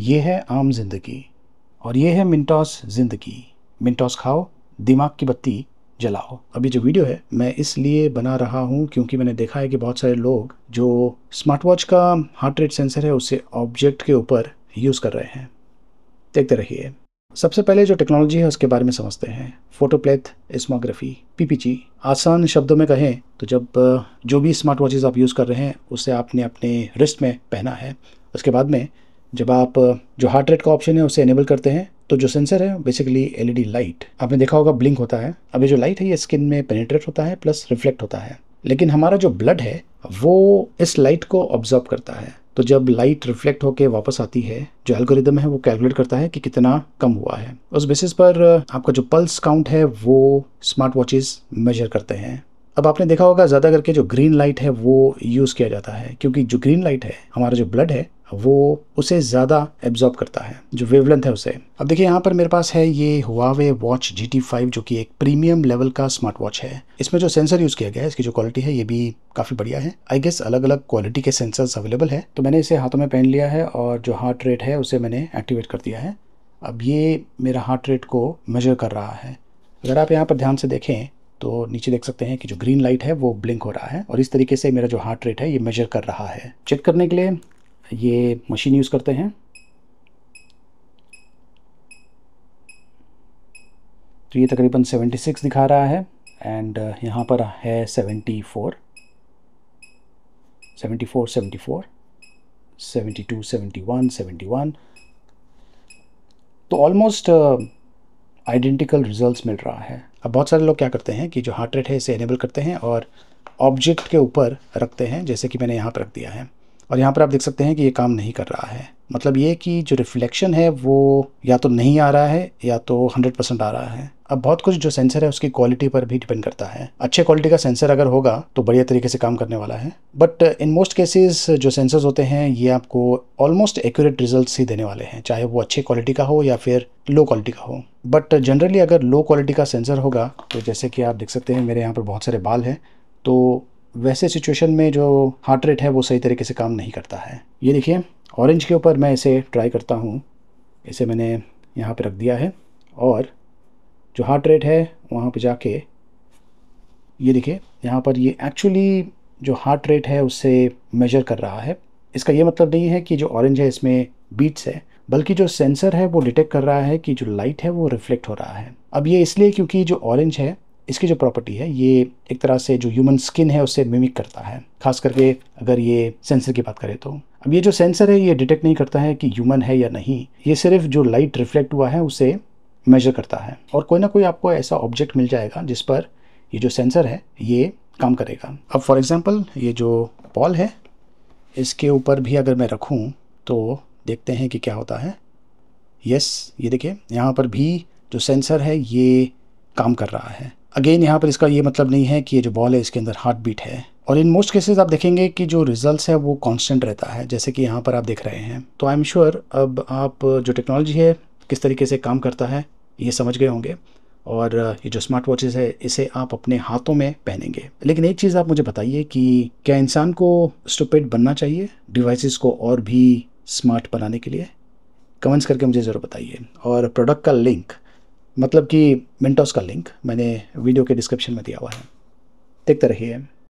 ये है आम जिंदगी और ये है मिनटॉस जिंदगी मिनटॉस खाओ दिमाग की बत्ती जलाओ अभी जो वीडियो है मैं इसलिए बना रहा हूँ क्योंकि मैंने देखा है कि बहुत सारे लोग जो स्मार्ट वॉच का हार्ट रेट सेंसर है उसे ऑब्जेक्ट के ऊपर यूज़ कर रहे हैं देखते रहिए सबसे पहले जो टेक्नोलॉजी है उसके बारे में समझते हैं फोटोप्लेथ एस्मोग्राफी पीपीजी आसान शब्दों में कहें तो जब जो भी स्मार्ट वॉचेज़ आप यूज़ कर रहे हैं उसे आपने अपने रिस्ट में पहना है उसके बाद में जब आप जो हार्ट रेट का ऑप्शन है उसे एनेबल करते हैं तो जो सेंसर है बेसिकली एलईडी लाइट आपने देखा होगा ब्लिंक होता है अभी जो लाइट है ये स्किन में पेनेट्रेट होता है प्लस रिफ्लेक्ट होता है लेकिन हमारा जो ब्लड है वो इस लाइट को ऑब्जर्व करता है तो जब लाइट रिफ्लेक्ट होकर वापस आती है जो एल्गोरिदम है वो कैलकुलेट करता है कि कितना कम हुआ है उस बेसिस पर आपका जो पल्स काउंट है वो स्मार्ट वॉचेस मेजर करते हैं अब आपने देखा होगा ज़्यादा करके जो ग्रीन लाइट है वो यूज़ किया जाता है क्योंकि जो ग्रीन लाइट है हमारा जो ब्लड है वो उसे ज़्यादा एब्जॉर्ब करता है जो वेवलेंथ है उसे अब देखिए यहाँ पर मेरे पास है ये Huawei watch G T five जो कि एक प्रीमियम लेवल का स्मार्ट वॉच है इसमें जो सेंसर यूज़ किया गया है इसकी जो क्वालिटी है ये भी काफ़ी बढ़िया है आई गेस अलग अलग क्वालिटी के सेंसर्स अवेलेबल है तो मैंने इसे हाथों में पहन लिया है और जो हार्ट रेट है उसे मैंने एक्टिवेट कर दिया है अब ये मेरा हार्ट रेट को मेजर कर रहा है अगर आप यहाँ पर ध्यान से देखें तो नीचे देख सकते हैं कि जो ग्रीन लाइट है वो ब्लिंक हो रहा है और इस तरीके से मेरा जो हार्ट रेट है ये मेजर कर रहा है चेक करने के लिए ये मशीन यूज़ करते हैं तो ये तकरीबन 76 दिखा रहा है एंड uh, यहाँ पर है 74 74 74 72 सेवेंटी वन तो ऑलमोस्ट आइडेंटिकल रिजल्ट्स मिल रहा है अब बहुत सारे लोग क्या करते हैं कि जो हार्ट रेट है इसे एनेबल करते हैं और ऑब्जेक्ट के ऊपर रखते हैं जैसे कि मैंने यहाँ पर रख दिया है और यहाँ पर आप देख सकते हैं कि ये काम नहीं कर रहा है मतलब ये कि जो रिफ्लेक्शन है वो या तो नहीं आ रहा है या तो 100 परसेंट आ रहा है अब बहुत कुछ जो सेंसर है उसकी क्वालिटी पर भी डिपेंड करता है अच्छे क्वालिटी का सेंसर अगर होगा तो बढ़िया तरीके से काम करने वाला है बट इन मोस्ट केसेस जो सेंसर्स होते हैं ये आपको ऑलमोस्ट एक्यूरेट रिजल्ट ही देने वाले हैं चाहे वो अच्छे क्वालिटी का हो या फिर लो क्वालिटी का हो बट जनरली uh, अगर लो क्वालिटी का सेंसर होगा तो जैसे कि आप देख सकते हैं मेरे यहाँ पर बहुत सारे बाल हैं तो वैसे सिचुएशन में जो हार्ट रेट है वो सही तरीके से काम नहीं करता है ये देखिए ऑरेंज के ऊपर मैं इसे ट्राई करता हूँ इसे मैंने यहाँ पर रख दिया है और जो हार्ट रेट है वहाँ पर जाके ये देखिए यहाँ पर ये एक्चुअली जो हार्ट रेट है उससे मेजर कर रहा है इसका ये मतलब नहीं है कि जो ऑरेंज है इसमें बीट्स है बल्कि जो सेंसर है वो डिटेक्ट कर रहा है कि जो लाइट है वो रिफ्लेक्ट हो रहा है अब ये इसलिए क्योंकि जो ऑरेंज है इसकी जो प्रॉपर्टी है ये एक तरह से जो ह्यूमन स्किन है उससे मिमिक करता है खास करके अगर ये सेंसर की बात करें तो अब ये जो सेंसर है ये डिटेक्ट नहीं करता है कि ह्यूमन है या नहीं ये सिर्फ जो लाइट रिफ्लेक्ट हुआ है उसे मेजर करता है और कोई ना कोई आपको ऐसा ऑब्जेक्ट मिल जाएगा जिस पर ये जो सेंसर है ये काम करेगा अब फॉर एग्ज़ाम्पल ये जो बॉल है इसके ऊपर भी अगर मैं रखूँ तो देखते हैं कि क्या होता है यस ये देखिए यहाँ पर भी जो सेंसर है ये काम कर रहा है अगेन यहाँ पर इसका ये मतलब नहीं है कि ये जो बॉल है इसके अंदर हार्ट बीट है और इन मोस्ट केसेस आप देखेंगे कि जो रिजल्ट्स है वो कांस्टेंट रहता है जैसे कि यहाँ पर आप देख रहे हैं तो आई एम श्योर अब आप जो टेक्नोलॉजी है किस तरीके से काम करता है ये समझ गए होंगे और ये जो स्मार्ट वॉचेज़ है इसे आप अपने हाथों में पहनेंगे लेकिन एक चीज़ आप मुझे बताइए कि क्या इंसान को स्टुपेड बनना चाहिए डिवाइसेस को और भी स्मार्ट बनाने के लिए कमेंट्स करके मुझे ज़रूर बताइए और प्रोडक्ट का लिंक मतलब कि मिनटॉस का लिंक मैंने वीडियो के डिस्क्रिप्शन में दिया हुआ है देखते रहिए